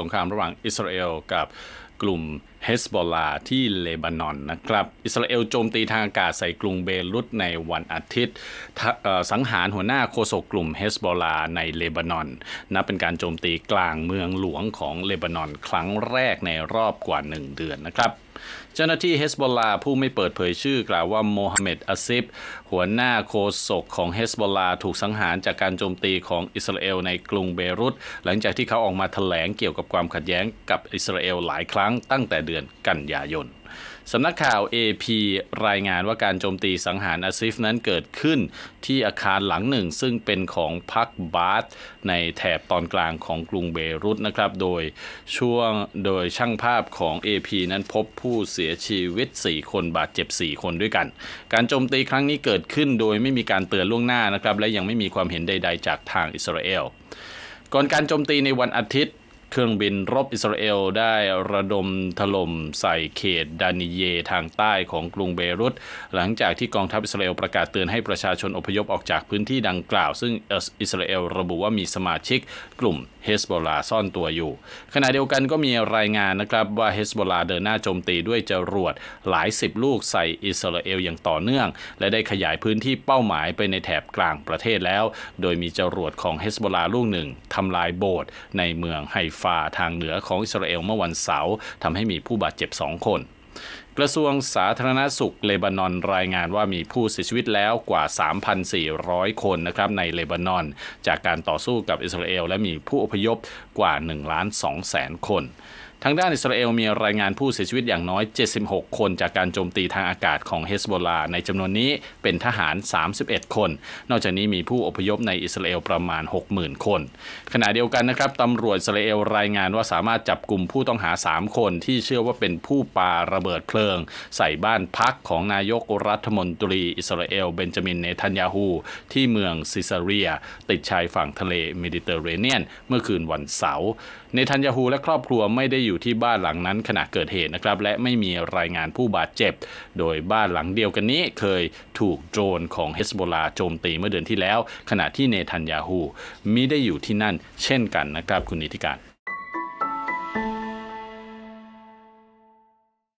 สงครามระหว่างอิสราเอลกับกลุ่มเฮสบอลลาที่เลบานอนนะครับ อิสราเอลโจมตีทางอากาศใส่กรุงเบรุตในวันอาทิตย์สังหารหัวหน้าโฆษกกลุ่มเฮสบอลลาในเลบานอนนับเป็นการโจมตีกลางเมืองหลวงของเลบานอนครั้งแรกในรอบกว่า 1 เดือนนะครับเจ้าหน้าที่เฮสบอลลาผู้ไม่เปิดเผยชื่อกล่าวว่าโมฮัมเหม็ดอาซิบหัวหน้าโคศกของเฮสบอลลาถูกสังหารจากการโจมตีของอิสราเอลในกรุงเบรุตหลังจากที่เขาออกมาแถลงเกี่ยวกับความขัดแย้งกับอิสราเอลหลายครั้งตั้งแต่เดือนกันยายนสำนักข่าว AP รายงานว่าการโจมตีสังหารอาซิฟนั้นเกิดขึ้นที่อาคารหลังหนึ่ง ซึ่งเป็นของพักบาสในแถบตอนกลางของกรุงเบรุตนะครับโดยช่วงโดยช่างภาพของ AP นั้นพบผู้เสียชีวิต 4 คนบาดเจ็บ 4 คนด้วยกัน การโจมตีครั้งนี้เกิดขึ้นโดยไม่มีการเตือนล่วงหน้านะครับ และยังไม่มีความเห็นใด ๆ จากทางอิสราเอลก่อนการโจมตีในวันอาทิตย์เครื่องบินรบอิสราเอลได้ระดมถล่มใส่เขตดานิเยทางใต้ของกรุงเบรุตหลังจากที่กองทัพอิสราเอลประกาศเตือนให้ประชาชนอพยพออกจากพื้นที่ดังกล่าวซึ่งอิสราเอลระบุว่ามีสมาชิกกลุ่มเฮสบอลาซ่อนตัวอยู่ขณะเดียวกันก็มีรายงานนะครับว่าเฮสบอลาเดินหน้าโจมตีด้วยจรวดหลายสิบลูกใส่อิสราเอลอย่างต่อเนื่องและได้ขยายพื้นที่เป้าหมายไปในแถบกลางประเทศแล้วโดยมีจรวดของเฮสบอลาลูกหนึ่งทำลายโบสถ์ในเมืองไฮฟฟาทางเหนือของอิสราเอลเมื่อวันเสาร์ทำให้มีผู้บาดเจ็บ 2 คน กระทรวงสาธารณสุขเลบานอนรายงานว่ามีผู้เสียชีวิตแล้วกว่า 3,400 คนนะครับในเลบานอนจากการต่อสู้กับอิสราเอลและมีผู้อพยพกว่า1ล้าน2แสนคนทางด้านอิสราเอลมีรายงานผู้เสียชีวิตอย่างน้อย 76 คน จากการโจมตีทางอากาศของเฮสโบลา ในจำนวนนี้เป็นทหาร 31 คน นอกจากนี้มีผู้อพยพในอิสราเอลประมาณ 60,000 คน ขณะเดียวกันนะครับ ตำรวจอิสราเอลรายงานว่าสามารถจับกลุ่มผู้ต้องหา 3 คน ที่เชื่อว่าเป็นผู้ปาระเบิดเพลิง ใส่บ้านพักของนายกรัฐมนตรี อิสราเอล เบนจามิน เนทันยาฮูที่เมืองซิซาเรีย ติดชายฝั่งทะเลเมดิเตอร์เรเนียน เมื่อคืนวันเสาร์ เนทันยาฮูและครอบครัวไม่ได้อยู่อยู่ที่บ้านหลังนั้นขณะเกิดเหตุนะครับ และไม่มีรายงานผู้บาดเจ็บ โดยบ้านหลังเดียวกันนี้เคยถูกโดรนของเฮสโบลาโจมตีเมื่อเดือนที่แล้ว ขณะที่เนทันยาฮูมิได้อยู่ที่นั่นเช่นกันนะครับคุณนิติการ